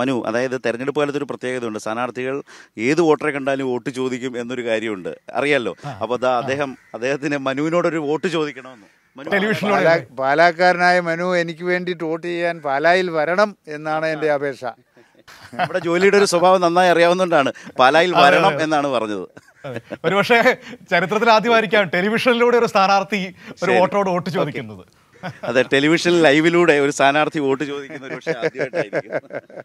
മനു അതായത് തെരഞ്ഞെടുപ്പ് കാലത്ത് ഒരു പ്രത്യേകതയുണ്ട് സ്ഥാനാർത്ഥികൾ ഏത് വോട്ടറെ കണ്ടാലും വോട്ട് ചോദിക്കും എന്നൊരു കാര്യമുണ്ട് അറിയാലോ അപ്പൊ അതാ അദ്ദേഹം അദ്ദേഹത്തിന് മനുവിനോടൊരു വോട്ട് ചോദിക്കണമെന്ന് പാലാക്കാരനായ മനു എനിക്ക് വേണ്ടിയിട്ട് വോട്ട് ചെയ്യാൻ പാലായിൽ വരണം എന്നാണ് എൻ്റെ അപേക്ഷ നമ്മുടെ ജോലിയുടെ ഒരു സ്വഭാവം നന്നായി അറിയാവുന്നതുകൊണ്ടാണ് പാലായിൽ വരണം എന്നാണ് പറഞ്ഞത് പക്ഷേ ചരിത്രത്തിൽ ആദ്യമായിരിക്കാം ടെലിവിഷനിലൂടെ ഒരു സ്ഥാനാർത്ഥി ഒരു വോട്ടോട് വോട്ട് ചോദിക്കുന്നത് അതെ ടെലിവിഷൻ ലൈവിലൂടെ ഒരു സ്ഥാനാർത്ഥി വോട്ട് ചോദിക്കുന്ന ഒരു പക്ഷേ ആദ്യമായിട്ടായിരിക്കും